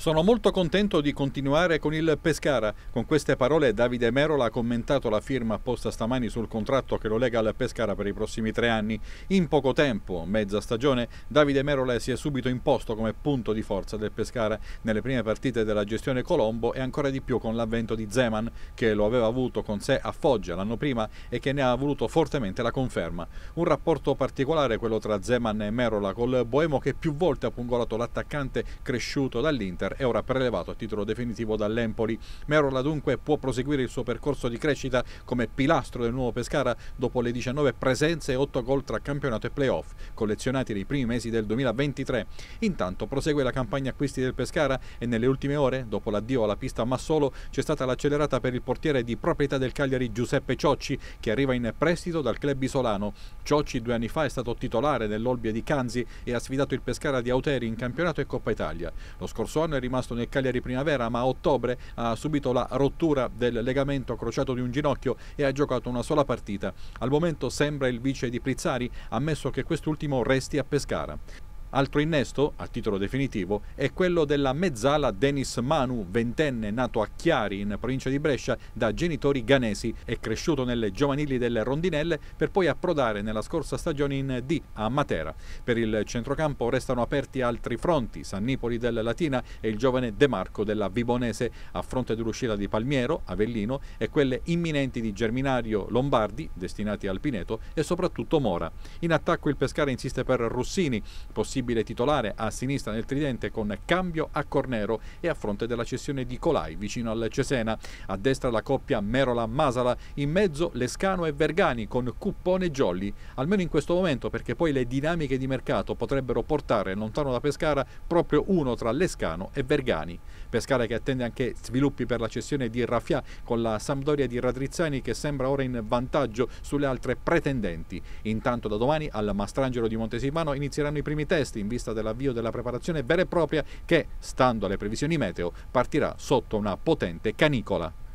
Sono molto contento di continuare con il Pescara. Con queste parole Davide Merola ha commentato la firma apposta stamani sul contratto che lo lega al Pescara per i prossimi tre anni. In poco tempo, mezza stagione, Davide Merola si è subito imposto come punto di forza del Pescara nelle prime partite della gestione Colombo e ancora di più con l'avvento di Zeman che lo aveva avuto con sé a Foggia l'anno prima e che ne ha voluto fortemente la conferma. Un rapporto particolare quello tra Zeman e Merola col Boemo che più volte ha pungolato l'attaccante cresciuto dall'Inter Inter è ora prelevato a titolo definitivo dall'Empoli. Merola dunque può proseguire il suo percorso di crescita come pilastro del nuovo Pescara dopo le 19 presenze e 8 gol tra campionato e playoff, collezionati nei primi mesi del 2023. Intanto prosegue la campagna acquisti del Pescara e nelle ultime ore, dopo l'addio alla pista Massolo, c'è stata l'accelerata per il portiere di proprietà del Cagliari Giuseppe Ciocci, che arriva in prestito dal club isolano. Ciocci due anni fa è stato titolare nell'Olbia di Canzi e ha sfidato il Pescara di Auteri in campionato e Coppa Italia. Lo scorso anno è rimasto nel Cagliari Primavera, ma a ottobre ha subito la rottura del legamento crociato di un ginocchio e ha giocato una sola partita. Al momento sembra il vice di Prizzari, ammesso che quest'ultimo resti a Pescara. Altro innesto, a titolo definitivo, è quello della mezzala Denis Manu, ventenne nato a Chiari in provincia di Brescia da genitori ganesi e cresciuto nelle giovanili delle Rondinelle per poi approdare nella scorsa stagione in D a Matera. Per il centrocampo restano aperti altri fronti, San Nipoli del Latina e il giovane De Marco della Vibonese a fronte dell'uscita di Palmiero, Avellino e quelle imminenti di Germinario Lombardi, destinati al Pineto, e soprattutto Mora. In attacco il Pescara insiste per Rossini, possibile possibile titolare a sinistra nel tridente con Cambio a Cornero e a fronte della cessione di Colai vicino al Cesena. A destra la coppia Merola-Masala, in mezzo Lescano e Vergani con Cuppone e Giolli. Almeno in questo momento perché poi le dinamiche di mercato potrebbero portare lontano da Pescara proprio uno tra Lescano e Vergani. Pescara che attende anche sviluppi per la cessione di Raffià con la Sampdoria di Radrizzani che sembra ora in vantaggio sulle altre pretendenti. Intanto da domani al Mastrangelo di Montesimano inizieranno i primi test test in vista dell'avvio della preparazione vera e propria che, stando alle previsioni meteo, partirà sotto una potente canicola.